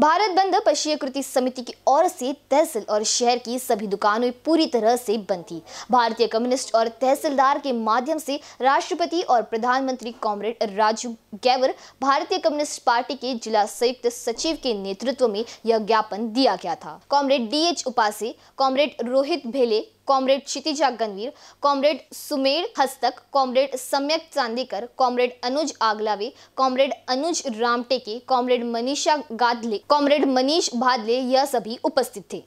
भारत बंद पश्चिम कृति समिति की ओर से तहसील और शहर की सभी दुकानें पूरी तरह से बंद थी भारतीय कम्युनिस्ट और तहसीलदार के माध्यम से राष्ट्रपति और प्रधानमंत्री कॉमरेड राजू गैवर भारतीय कम्युनिस्ट पार्टी के जिला संयुक्त सचिव के नेतृत्व में यह ज्ञापन दिया गया था comrade D H Upase comrade Rohit Bhele comrade Kshitija Ganvir comrade Sumer Hastak comrade Samyak Chandekar comrade Anuj Aglave comrade Anuj Ramteke comrade Manisha Gadle comrade Manish Bhadle यह सभी उपस्थित थे